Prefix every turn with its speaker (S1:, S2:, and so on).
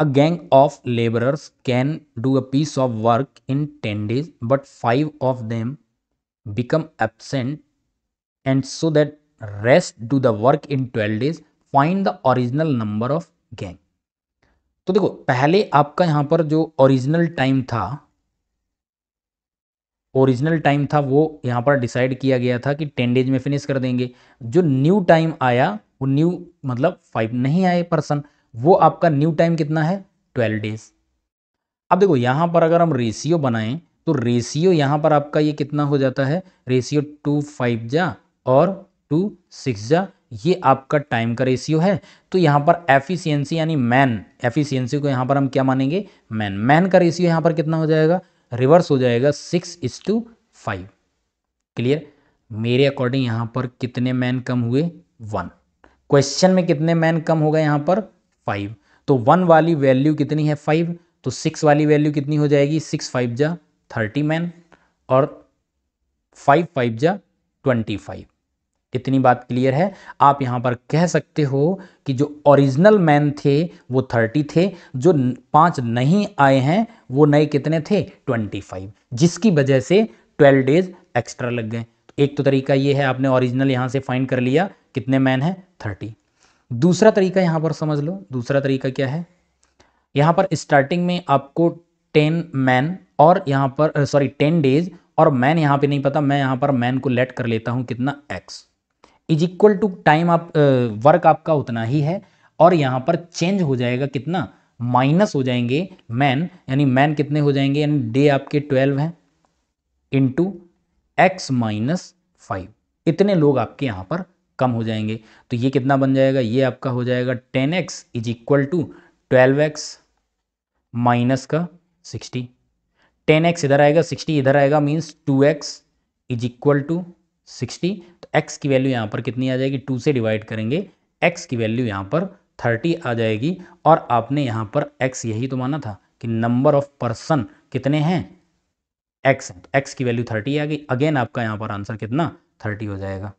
S1: a gang of labourers can do a piece of work in ten days but five of them become absent and so that rest do the work in twelve days find the original number of gang तो देखो पहले आपका यहां पर जो original time था original time था वो यहां पर डिसाइड किया गया था कि टेन डेज में फिनिश कर देंगे जो न्यू टाइम आया वो न्यू मतलब फाइव नहीं आए पर्सन वो आपका न्यू टाइम कितना है ट्वेल्व डेज अब देखो यहां पर अगर हम रेशियो बनाएं तो रेशियो यहां पर आपका ये कितना हो जाता है रेशियो टू फाइव जा और टू सिक्स जा ये आपका टाइम का रेशियो है तो यहां पर एफिशिएंसी यानी मैन एफिशिएंसी को यहां पर हम क्या मानेंगे मैन मैन का रेशियो यहां पर कितना हो जाएगा रिवर्स हो जाएगा six is to five clear मेरे अकॉर्डिंग यहां पर कितने मैन कम हुए वन क्वेश्चन में कितने मैन कम होगा यहां पर फाइव तो वन वाली वैल्यू कितनी है फाइव तो सिक्स वाली वैल्यू कितनी हो जाएगी सिक्स फाइव जा थर्टी मैन और फाइव फाइव जा ट्वेंटी फाइव कितनी बात क्लियर है आप यहाँ पर कह सकते हो कि जो ओरिजिनल मैन थे वो थर्टी थे जो पांच नहीं आए हैं वो नए कितने थे ट्वेंटी फाइव जिसकी वजह से ट्वेल्व डेज एक्स्ट्रा लग गए एक तो तरीका ये है आपने ओरिजिनल यहाँ से फाइंड कर लिया कितने मैन हैं थर्टी दूसरा तरीका यहाँ पर समझ लो दूसरा तरीका क्या है यहाँ पर स्टार्टिंग में आपको टेन मैन और यहाँ पर सॉरी टेन डेज और मैन यहाँ पे नहीं पता मैं यहाँ पर मैन को लेट कर लेता हूँ कितना x is equal to time आप वर्क आपका उतना ही है और यहाँ पर चेंज हो जाएगा कितना माइनस हो जाएंगे मैन यानी मैन कितने हो जाएंगे यानी डे आपके ट्वेल्व हैं इंटू एक्स माइनस फाइव इतने लोग आपके यहाँ पर कम हो जाएंगे तो ये कितना बन जाएगा ये आपका हो जाएगा ten x is equal to twelve x minus का सिक्सटी टेन एक्स इधर आएगा सिक्सटी इधर आएगा means two x is equal to sixty तो एक्स की वैल्यू यहाँ पर कितनी आ जाएगी टू से डिवाइड करेंगे एक्स की वैल्यू यहाँ पर थर्टी आ जाएगी और आपने यहाँ पर एक्स यही तो माना था कि नंबर ऑफ पर्सन कितने हैं एक्स तो एक्स की वैल्यू थर्टी आ गई अगेन आपका यहाँ पर आंसर कितना थर्टी हो जाएगा